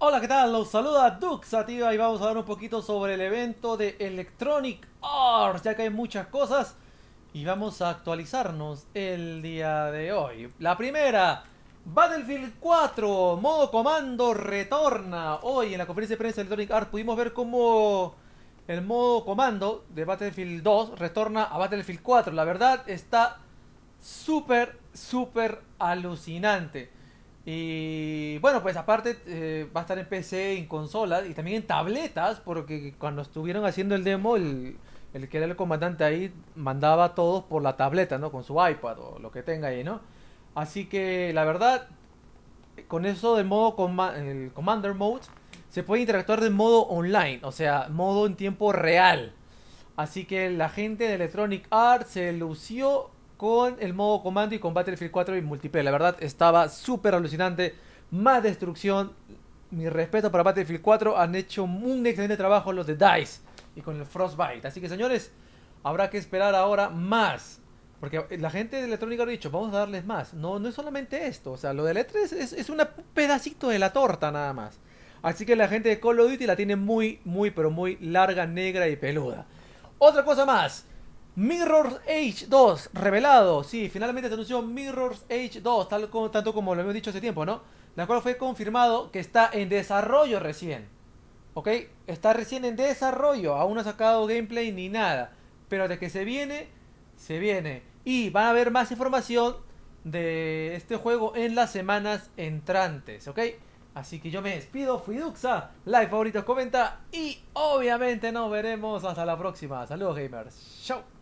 Hola, ¿qué tal? Los saluda Duxativa y vamos a hablar un poquito sobre el evento de Electronic Arts, ya que hay muchas cosas y vamos a actualizarnos el día de hoy. La primera, Battlefield 4, modo comando retorna. Hoy en la conferencia de prensa de Electronic Arts pudimos ver cómo el modo comando de Battlefield 2 retorna a Battlefield 4. La verdad está súper, súper alucinante. Y bueno, pues aparte eh, va a estar en PC, en consolas y también en tabletas, porque cuando estuvieron haciendo el demo, el, que era el comandante ahí mandaba a todos por la tableta, ¿no? Con su iPad o lo que tenga ahí, ¿no? Así que la verdad, con eso del modo el Commander Mode, se puede interactuar de modo online, o sea, modo en tiempo real. Así que la gente de Electronic Arts se lució con el modo comando y con Battlefield 4 y multiplayer. La verdad estaba súper alucinante. Más destrucción. Mi respeto para Battlefield 4. Han hecho un excelente trabajo los de DICE y con el Frostbite. Así que señores, habrá que esperar ahora más. Porque la gente de electrónica ha dicho, vamos a darles más. No, no es solamente esto. O sea, lo de e es un pedacito de la torta nada más. Así que la gente de Call of Duty la tiene muy, muy, pero muy larga, negra y peluda. Otra cosa más. Mirror's Age 2, revelado. Sí, finalmente se anunció Mirror's Age 2, tal como, tanto como lo hemos dicho hace tiempo, ¿no? La cual fue confirmado que está en desarrollo recién. ¿Ok? Está recién en desarrollo. Aún no ha sacado gameplay ni nada. Pero de que se viene, se viene. Y van a haber más información de este juego en las semanas entrantes. ¿Ok? Así que yo me despido, fui Duxa, like, favoritos, comenta y obviamente nos veremos hasta la próxima. Saludos gamers, chao.